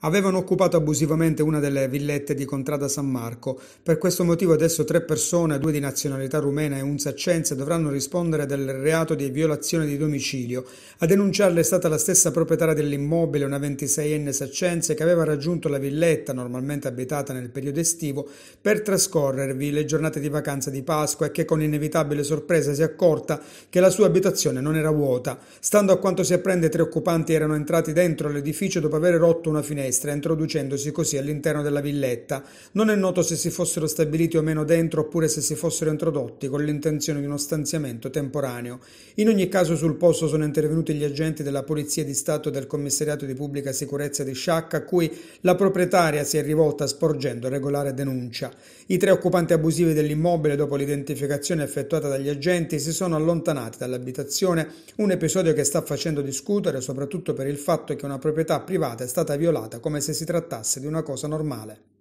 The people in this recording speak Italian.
Avevano occupato abusivamente una delle villette di Contrada San Marco. Per questo motivo adesso tre persone, due di nazionalità rumena e un saccense, dovranno rispondere del reato di violazione di domicilio. A denunciarle è stata la stessa proprietaria dell'immobile, una 26enne saccense, che aveva raggiunto la villetta, normalmente abitata nel periodo estivo, per trascorrervi le giornate di vacanza di Pasqua e che con inevitabile sorpresa si è accorta che la sua abitazione non era vuota. Stando a quanto si apprende, tre occupanti erano entrati dentro l'edificio dopo aver rotto una finestra finestre, introducendosi così all'interno della villetta. Non è noto se si fossero stabiliti o meno dentro oppure se si fossero introdotti con l'intenzione di uno stanziamento temporaneo. In ogni caso sul posto sono intervenuti gli agenti della Polizia di Stato e del Commissariato di Pubblica Sicurezza di Sciacca, a cui la proprietaria si è rivolta sporgendo regolare denuncia. I tre occupanti abusivi dell'immobile, dopo l'identificazione effettuata dagli agenti, si sono allontanati dall'abitazione, un episodio che sta facendo discutere soprattutto per il fatto che una proprietà privata è stata violata come se si trattasse di una cosa normale.